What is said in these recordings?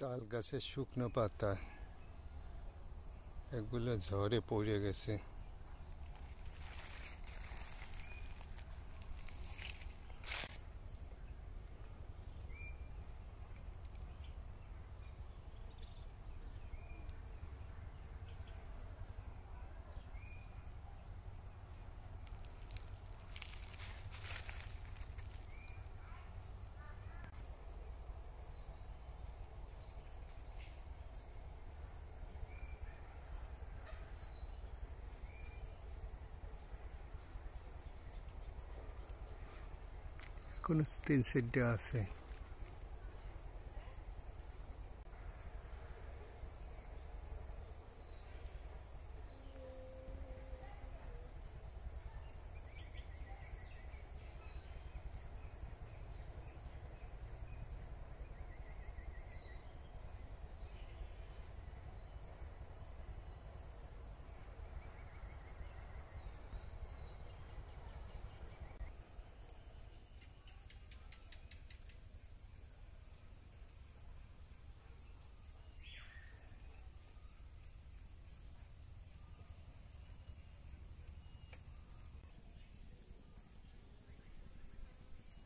তাল গাছে শুকনো পাতা একগুলা ঝরে পড়িয়া গেছে কোনো তিন সেট দেওয়া আছে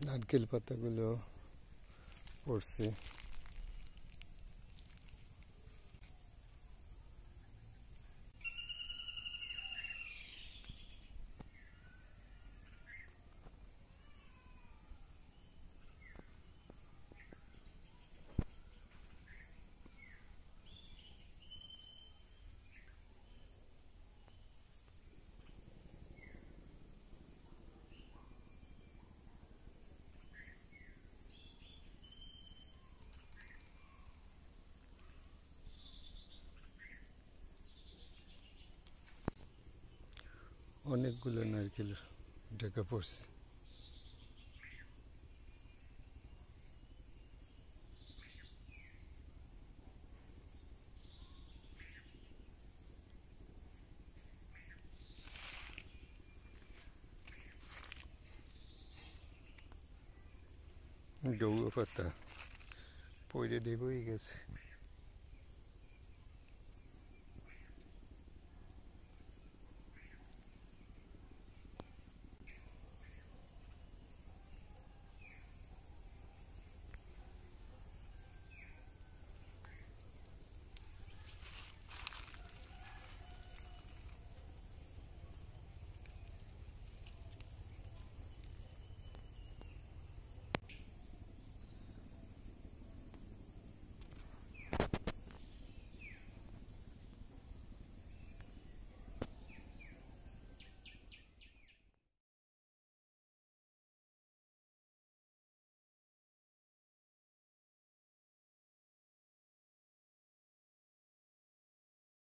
নারকেল পাতাগুলো পড়ছে অনেকগুলো নারকেল ডেকে পড়ছে গৌর পাতা পড়ে দেবই গেছে